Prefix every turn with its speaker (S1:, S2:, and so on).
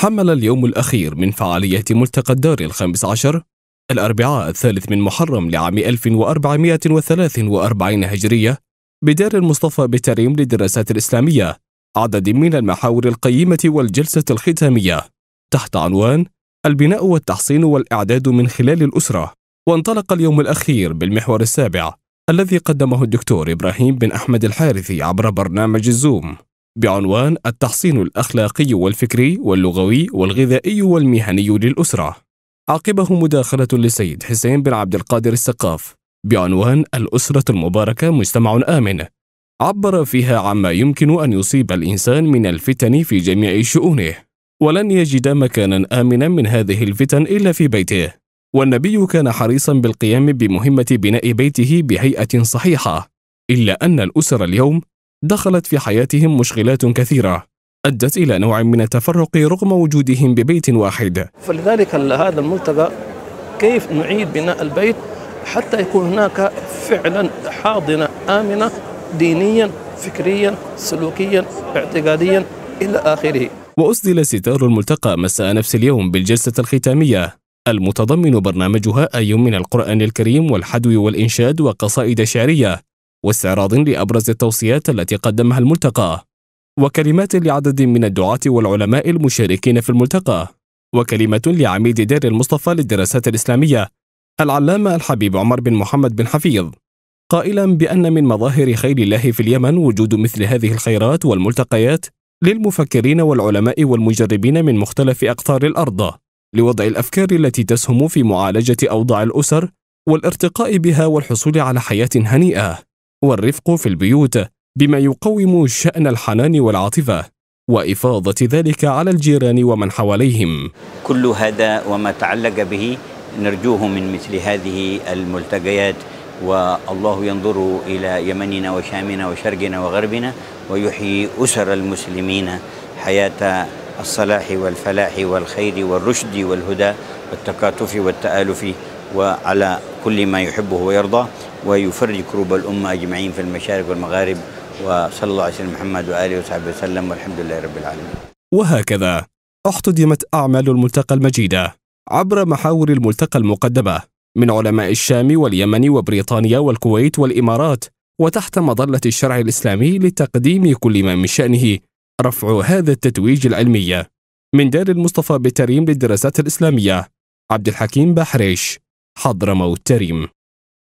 S1: حمل اليوم الأخير من فعاليات ملتقى الدار الخامس عشر الأربعاء الثالث من محرم لعام 1443 هجرية بدار المصطفى بتريم للدراسات الإسلامية عدد من المحاور القيمة والجلسة الختامية تحت عنوان البناء والتحصين والإعداد من خلال الأسرة وانطلق اليوم الأخير بالمحور السابع الذي قدمه الدكتور إبراهيم بن أحمد الحارثي عبر برنامج الزوم بعنوان التحصين الأخلاقي والفكري واللغوي والغذائي والمهني للأسرة عقبه مداخلة للسيد حسين بن عبد القادر السقاف بعنوان الأسرة المباركة مجتمع آمن عبر فيها عما يمكن أن يصيب الإنسان من الفتن في جميع شؤونه ولن يجد مكانا آمنا من هذه الفتن إلا في بيته والنبي كان حريصا بالقيام بمهمة بناء بيته بهيئة صحيحة إلا أن الأسر اليوم دخلت في حياتهم مشغلات كثيرة أدت إلى نوع من التفرق رغم وجودهم ببيت واحد
S2: فلذلك هذا الملتقى كيف نعيد بناء البيت حتى يكون هناك فعلا حاضنة آمنة دينيا فكريا سلوكيا اعتقاديا إلى آخره
S1: وأسدل ستار الملتقى مساء نفس اليوم بالجلسة الختامية المتضمن برنامجها أي من القرآن الكريم والحدو والإنشاد وقصائد شعرية واستعراض لأبرز التوصيات التي قدمها الملتقى وكلمات لعدد من الدعاة والعلماء المشاركين في الملتقى وكلمة لعميد دير المصطفى للدراسات الإسلامية العلامة الحبيب عمر بن محمد بن حفيظ قائلا بأن من مظاهر خير الله في اليمن وجود مثل هذه الخيرات والملتقيات للمفكرين والعلماء والمجربين من مختلف أقطار الأرض لوضع الأفكار التي تسهم في معالجة أوضاع الأسر والارتقاء بها والحصول على حياة هنيئة والرفق في البيوت بما يقوم شأن الحنان والعاطفة وإفاضة ذلك على الجيران ومن حواليهم
S3: كل هذا وما تعلق به نرجوه من مثل هذه الملتقيات والله ينظر إلى يمننا وشامنا وشرقنا وغربنا ويحيي أسر المسلمين حياة الصلاح والفلاح والخير والرشد والهدى والتكاتف والتآلف وعلى كل ما يحبه ويرضى ويفرج كروب الأمة أجمعين في المشارق والمغارب وصلى الله على سيدنا محمد وآله وصحبه وسلم والحمد لله رب العالمين
S1: وهكذا احتدمت أعمال الملتقى المجيدة عبر محاور الملتقى المقدمة من علماء الشام واليمن وبريطانيا والكويت والإمارات وتحت مظلة الشرع الإسلامي لتقديم كل ما من شأنه رفع هذا التتويج العلمي من دار المصطفى بتريم للدراسات الإسلامية عبد الحكيم بحريش حضرموت تريم